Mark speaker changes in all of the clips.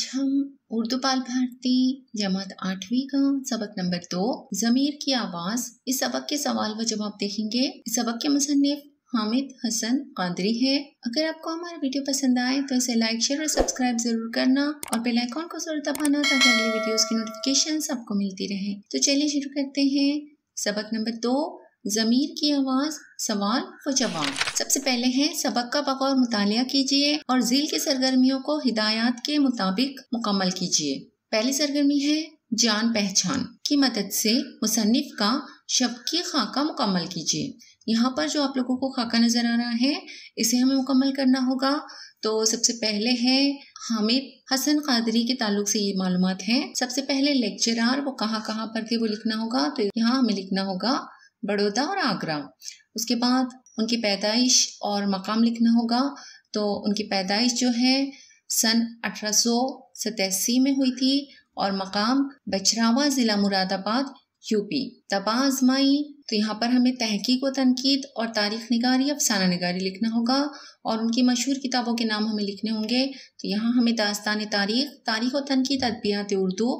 Speaker 1: आज हम उर्दू पाल भारती जमात आठवीं का सबक नंबर दो जमीर की आवाज इस सबक के सवाल व जवाब देखेंगे इस सबक के मुसनफ हामिद हसन कादरी है अगर आपको हमारा वीडियो पसंद आए तो इसे लाइक शेयर और सब्सक्राइब जरूर करना और बेल आइकॉन को जरूर दबाना ताकि अगली वीडियोस की नोटिफिकेशन आपको मिलती रहे तो चलिए शुरू करते हैं सबक नंबर दो ज़मीर की आवाज़ सवाल व जवाब सबसे पहले है सबक का बगौर मुताल कीजिए और झील की सरगर्मियों को हिदायत के मुताबिक मुकम्मल कीजिए पहली सरगर्मी है जान पहचान की मदद से मुसनफ़ का शब की खाका मुकम्मल कीजिए यहाँ पर जो आप लोगों को खाका नज़र आ रहा है इसे हमें मुकम्मल करना होगा तो सबसे पहले है हामिद हसन कादरी के ताल्लुक से ये मालूम है सबसे पहले लेक्चरार वो कहाँ कहाँ पर थे वो लिखना होगा तो यहाँ हमें लिखना होगा बड़ौदा और आगरा उसके बाद उनकी पैदाइश और मकाम लिखना होगा तो उनकी पैदाइश जो है सन अठारह में हुई थी और मकाम बचरावा ज़िला मुरादाबाद यूपी तबा आजमाई तो यहाँ पर हमें तहकीक व तनकीद और तारीख निगारी अफसाना निगारी लिखना होगा और उनकी मशहूर किताबों के नाम हमें लिखने होंगे तो यहाँ हमें दास्तान तारीख तारीख व तनकीद अदबियात उर्दू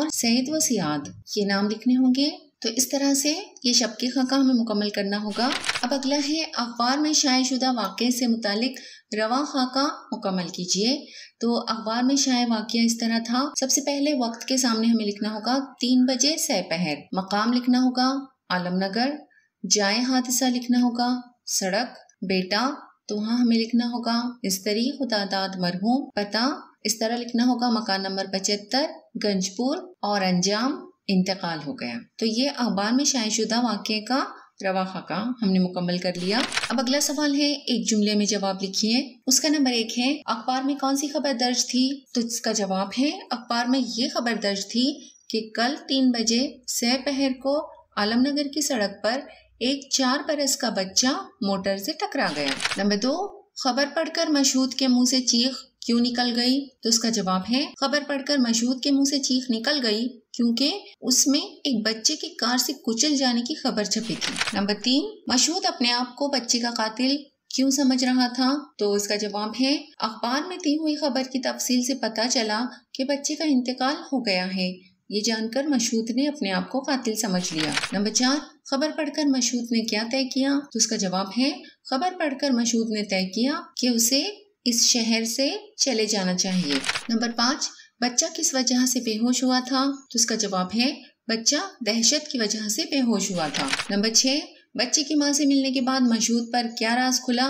Speaker 1: और सैद व सियाद ये नाम लिखने होंगे तो इस तरह से ये शब की खाका हमें मुकम्मल करना होगा अब अगला है अखबार में शाये शुदा वाक़े से मुतालिक रवा खाका मुकम्मल कीजिए तो अखबार में शाये वाक्य इस तरह था सबसे पहले वक्त के सामने हमें लिखना होगा तीन बजे सह पहर मकाम लिखना होगा आलम नगर जाए हादसा लिखना होगा सड़क बेटा तो वहाँ हमें लिखना होगा इस्तरी खुदादाद मरहूम पता इस तरह लिखना होगा मकान नंबर पचहत्तर गंजपुर और अंजाम इंतकाल हो गया तो ये अखबार में शायशुदा वाक्य का रवा खाका हमने मुकम्मल कर लिया अब अगला सवाल है एक जुमले में जवाब लिखिए उसका नंबर एक है अखबार में कौन सी खबर दर्ज थी तो इसका जवाब है अखबार में ये खबर दर्ज थी कि कल तीन बजे सह पहर को आलमनगर की सड़क पर एक चार बरस का बच्चा मोटर से टकरा गया नंबर दो खबर पढ़कर मशहूद के मुंह से चीख क्यों निकल गई तो उसका जवाब है खबर पढ़कर मशहूद के मुंह से चीख निकल गई क्योंकि उसमें एक बच्चे की कार से कुचल जाने की खबर छपी थी नंबर तीन मशहूद अपने आप को बच्चे का कातिल क्यों समझ रहा था तो उसका जवाब है अखबार में दी हुई खबर की तफसील से पता चला कि बच्चे का इंतकाल हो गया है ये जानकर मशहूद ने अपने आप को कातिल समझ लिया नंबर चार खबर पढ़कर मशहूद ने क्या तय किया तो उसका जवाब है खबर पढ़कर मशहूद ने तय किया कि उसे इस शहर से चले जाना चाहिए नंबर पाँच बच्चा किस वजह से बेहोश हुआ था तो उसका जवाब है बच्चा दहशत की वजह से बेहोश हुआ था नंबर छः बच्चे की माँ से मिलने के बाद मशहूद पर क्या राज खुला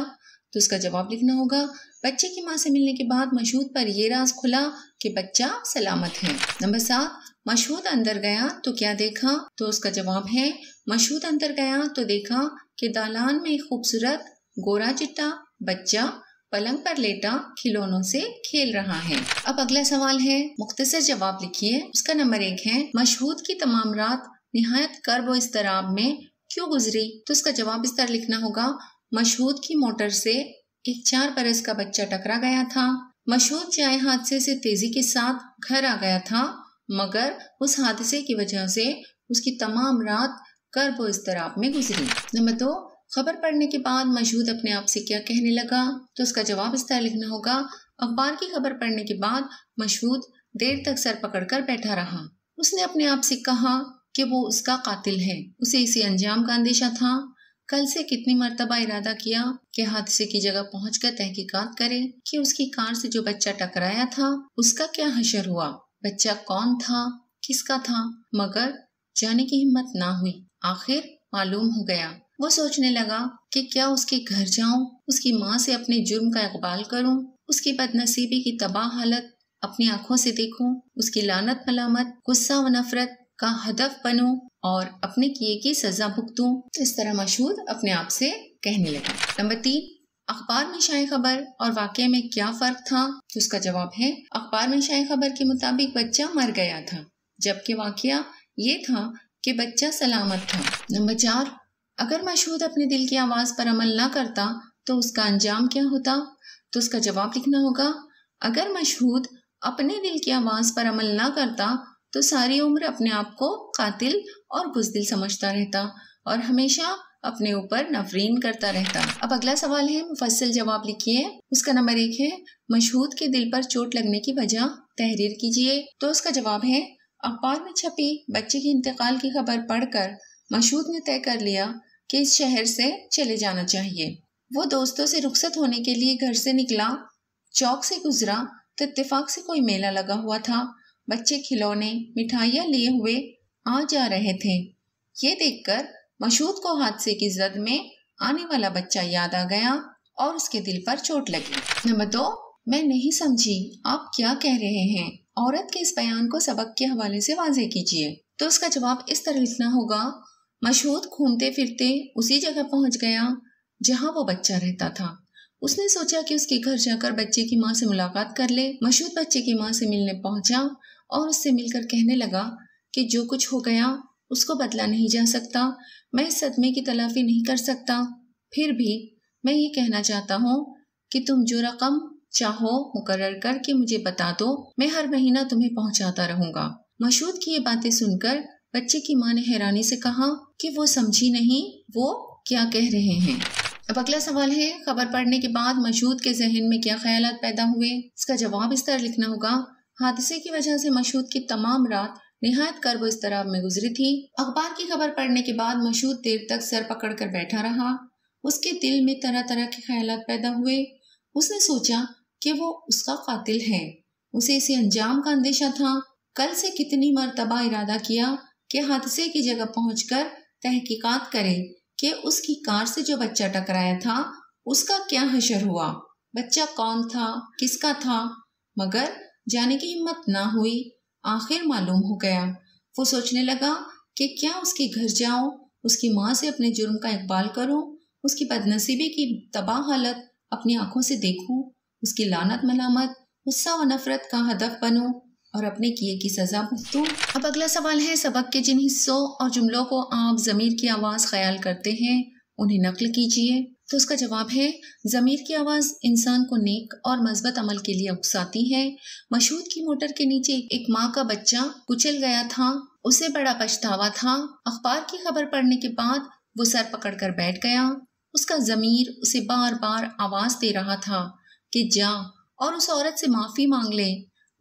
Speaker 1: तो उसका जवाब लिखना होगा बच्चे की माँ से मिलने के बाद मशहूद पर यह राज खुला कि बच्चा सलामत है नंबर सात मशहूद अंदर गया तो क्या देखा तो उसका जवाब है मशहूद अंदर गया तो देखा कि दालान में खूबसूरत गोरा चिट्टा बच्चा पलंग पर लेटा खिलौनों से खेल रहा है अब अगला सवाल है मुख्तसर जवाब लिखिए उसका नंबर एक है मशहूद की तमाम रात निहायत कर्ब और इसतराब में क्यों गुजरी तो उसका जवाब इस तरह लिखना होगा मशहूद की मोटर से एक चार बरस का बच्चा टकरा गया था मशहूद चाय हादसे से तेजी के साथ घर आ गया था मगर उस हादसे की वजह से उसकी तमाम रात कर्ब और इसतराब में गुजरी नंबर दो खबर पढ़ने के बाद मशहूद अपने आप से क्या कहने लगा तो उसका जवाब इस तरह लिखना होगा अखबार की खबर पढ़ने के बाद मशहूद देर तक सर पकड़कर बैठा रहा उसने अपने आप से कहा कि वो उसका कातिल है उसे इसी अंजाम का अंदेशा था कल से कितनी मरतबा इरादा किया कि हादसे की जगह पहुँच कर तहकीकत करे की उसकी कार से जो बच्चा टकराया था उसका क्या हशर हुआ बच्चा कौन था किसका था मगर जाने की हिम्मत ना हुई आखिर मालूम हो गया वो सोचने लगा कि क्या उसके घर जाऊं उसकी माँ से अपने जुर्म का इकबाल करूं उसकी बदनसीबी की तबाह हालत अपनी आंखों से देखूं उसकी लानत मलामत गुस्सा व नफरत का हदफ बनूं और अपने किए की सजा भुगतूं इस तरह मशहूर अपने आप से कहने लगा नंबर तीन अखबार में शाये खबर और वाकये में क्या फ़र्क था तो उसका जवाब है अखबार में शाये खबर के मुताबिक बच्चा मर गया था जबकि वाक़ ये था कि बच्चा सलामत था नंबर चार अगर मशहूद अपने दिल की आवाज़ पर अमल ना करता तो उसका अंजाम क्या होता तो उसका जवाब लिखना होगा अगर मशहूद अपने दिल की आवाज़ पर अमल ना करता तो सारी उम्र अपने आप को कातिल और बुजदिल समझता रहता और हमेशा अपने ऊपर नफरीन करता रहता अब अगला सवाल है मुफसल जवाब लिखिए उसका नंबर एक है मशहूद के दिल पर चोट लगने की वजह तहरीर कीजिए तो उसका जवाब है अखबार में छपी बच्चे के इंतकाल की खबर पढ़कर मशहूद ने तय कर लिया कि इस शहर से चले जाना चाहिए वो दोस्तों से रुखसत होने के लिए घर से निकला चौक से गुजरा तो इत्तेफाक से कोई मेला लगा हुआ था बच्चे खिलौने मिठाइयाँ लिए हुए आ जा रहे थे ये देखकर मशहूद को हादसे की जद में आने वाला बच्चा याद आ गया और उसके दिल पर चोट लगी नंबर दो मैं नहीं समझी आप क्या कह रहे हैं औरत के इस बयान को सबक के हवाले से वाजे कीजिए तो उसका जवाब इस तरह लिखना होगा मशहूद घूमते फिरते उसी जगह पहुंच गया जहां वो बच्चा रहता था उसने सोचा कि उसके घर जाकर बच्चे की माँ से मुलाकात कर ले मशहूद बच्चे की माँ से मिलने पहुंचा और उससे मिलकर कहने लगा कि जो कुछ हो गया उसको बदला नहीं जा सकता मैं इस सदमे की तलाफी नहीं कर सकता फिर भी मैं ये कहना चाहता हूँ कि तुम जो रकम चाहो मुकर्र करके मुझे बता दो मैं हर महीना तुम्हें पहुंचाता रहूंगा मशहूद की ये बातें सुनकर बच्चे की माँ ने हैरानी से कहा कि वो समझी नहीं वो क्या कह रहे हैं अब अगला सवाल है खबर पढ़ने के बाद मशहूद के जहन में क्या ख्याल पैदा हुए इसका जवाब इस तरह लिखना होगा हादसे की वजह से मशहूद की तमाम रात नहायत इस तरह में गुजरी थी अखबार की खबर पढ़ने के बाद मशहूद देर तक सर पकड़ कर बैठा रहा उसके दिल में तरह तरह के ख्याल पैदा हुए उसने सोचा कि वो उसका कातिल है उसे इसे अंजाम का अंदेशा था कल से कितनी मरतबा इरादा किया कि हादसे की जगह पहुंचकर तहकीकात करें कि उसकी कार से जो बच्चा टकराया था उसका क्या हशर हुआ बच्चा कौन था किसका था मगर जाने की हिम्मत ना हुई आखिर मालूम हो गया वो सोचने लगा कि क्या उसके घर जाऊं उसकी माँ से अपने जुर्म का इकबाल करूं उसकी बदनसीबी की तबाह हालत अपनी आंखों से देखूं उसकी लानत मलामत गुस्सा व नफरत का हदफ बनूं और अपने किए की सज़ा भुगतूँ अब अगला सवाल है सबक के जिन हिस्सों और जुमलों को आप ज़मीर की आवाज़ ख्याल करते हैं उन्हें नकल कीजिए तो उसका जवाब है ज़मीर की आवाज़ इंसान को नेक और मस्बत अमल के लिए उकसाती है मशहूद की मोटर के नीचे एक माँ का बच्चा कुचल गया था उसे बड़ा पछतावा था अखबार की खबर पढ़ने के बाद वो सर पकड़ कर बैठ गया उसका ज़मीर उसे बार बार आवाज़ दे रहा था कि जा और उस औरत से माफ़ी मांग ले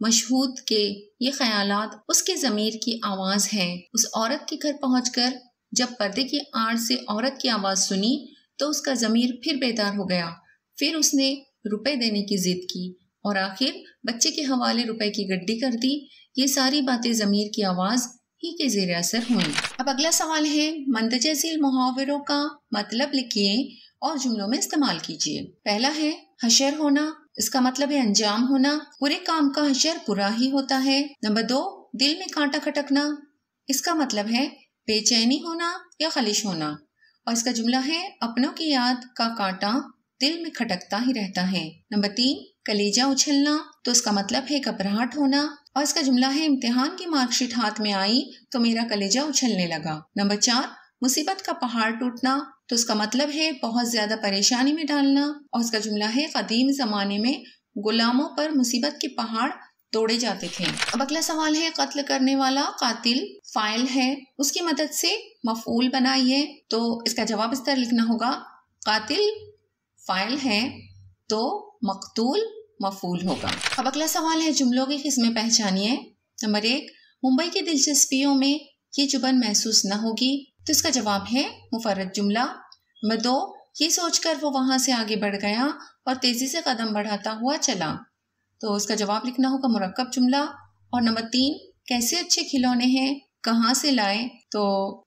Speaker 1: मशहूद के ये ख्याल उसके ज़मीर की आवाज़ है उस औरत के घर पहुँच जब पर्दे की आड़ से औरत की आवाज़ सुनी तो उसका ज़मीर फिर बेदार हो गया फिर उसने रुपए देने की जिद की और आखिर बच्चे के हवाले रुपए की गड्डी कर दी ये सारी बातें ज़मीर की आवाज़ ही के जेर असर हुई अब अगला सवाल है मंदजा झील मुहावरों का मतलब लिखिए और जुमलों में इस्तेमाल कीजिए पहला है हशर होना इसका मतलब है अंजाम होना पूरे काम का हशर बुरा ही होता है नंबर दो दिल में कांटा खटकना इसका मतलब है बेचैनी होना या खलिश होना और इसका जुमला है अपनों की याद का कांटा दिल में खटकता ही रहता है नंबर तीन कलेजा उछलना तो इसका मतलब है घबराहट होना और इसका जुमला है इम्तिहान की मार्कशीट हाथ में आई तो मेरा कलेजा उछलने लगा नंबर चार मुसीबत का पहाड़ टूटना तो उसका मतलब है बहुत ज़्यादा परेशानी में डालना और उसका जुमला है कदीम ज़माने में गुलामों पर मुसीबत के पहाड़ तोड़े जाते थे अब अगला सवाल है कत्ल करने वाला कातिल फाइल है उसकी मदद से मफूल बनाइए तो इसका जवाब इस तरह लिखना होगा कातिल फाइल है तो मकतूल मफूल होगा अब अगला सवाल है जुमलों की किस्में पहचानिए नंबर एक मुंबई की दिलचस्पियों में ये चुबन महसूस न होगी तो इसका जवाब है मुफरत जुमला मदो ये सोचकर वो वहाँ से आगे बढ़ गया और तेज़ी से कदम बढ़ाता हुआ चला तो उसका जवाब लिखना होगा मरकब जुमला और नंबर तीन कैसे अच्छे खिलौने हैं कहाँ से लाए तो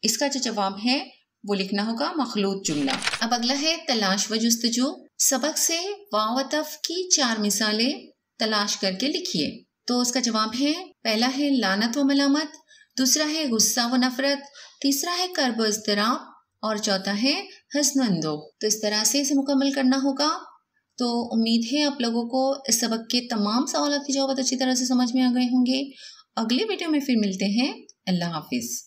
Speaker 1: इसका जो जवाब है वो लिखना होगा मखलूत जुमला अब अगला है तलाश व जस्तजू सबक से वावतफ की चार मिसालें तलाश करके लिखिए तो उसका जवाब है पहला है लानत व मलामत दूसरा है गुस्सा व नफरत तीसरा है कर्ब इसतराब और चौथा है हसनंदो तो इस तरह से इसे मुकम्मल करना होगा तो उम्मीद है आप लोगों को इस सबक के तमाम सवाल के जवाब अच्छी तरह से समझ में आ गए होंगे अगले वीडियो में फिर मिलते हैं अल्लाह हाफिज़